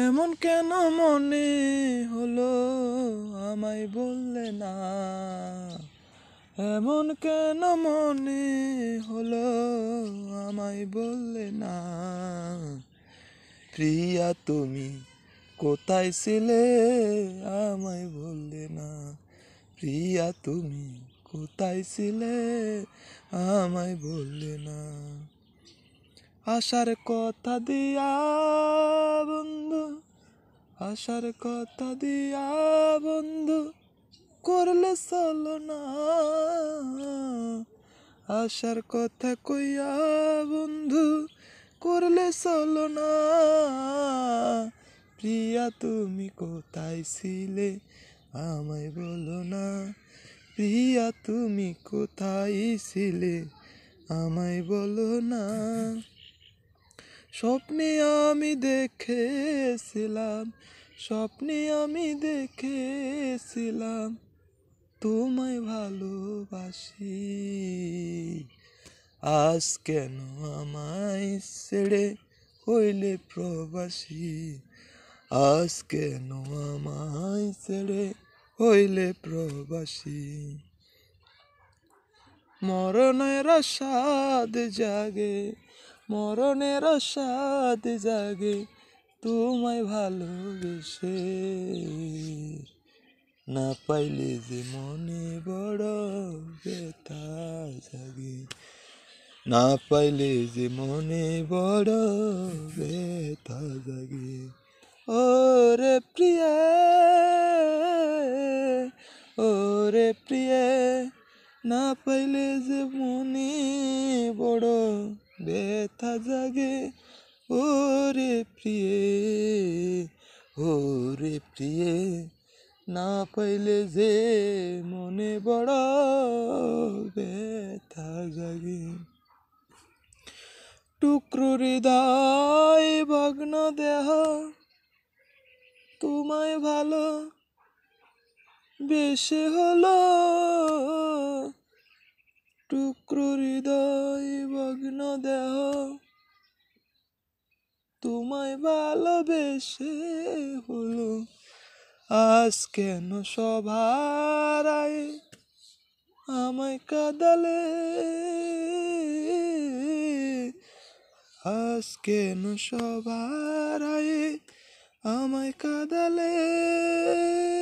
এমন কেন মনে হলো আমায় বললে না এমন কেন মনে হলো আমায় বললে না প্রিয়া তুমি কোথায় ছিলে আমায় বললে না প্রিয়া তুমি কোথায় ছিলে আমায় বললে না আসার কথা দিয়া আসার কথা দিয়া বন্ধু করলে চলো না আসার কথা কইয়া বন্ধু করলে চলো না প্রিয়া তুমি কোথায় ছিলে আমায় বলো না প্রিয়া তুমি কোথায় ছিলে আমায় বলো না স্বপ্নে আমি দেখেছিলাম স্বপ্নে আমি দেখেছিলাম তোমায় ভালোবাসি আজ কেন আমায় ছেড়ে হইলে প্রবাসী আজ কেন আমায় ছেড়ে হইলে প্রবাসী মরণের সাদ জাগে মরণের স্বাদ জাগে তোমায় ভালোবেসে না পাইলে যে মনে বড় ব্যথা জাগে না পাইলে যে মনে বড় ব্যথা জাগে রে প্রিয়া রে প্রিয়া না পাইলে যে মনে বড় ব্যথা জাগে ওরে প্রিয়ে ওরে প্রিয়ে না পাইলে যে মনে বড় ব্যথা জাগে টুকরো হৃদয় ভগ্ন দেহ তোমায় ভালো বেশে হলো টুকরো হৃদয় ভগ্ন দেহ তোমায় ভালোবেসে হলো আজ কেন সভারায় আমায় কাদালে আজ কেন সভারায় আমায় কাদালে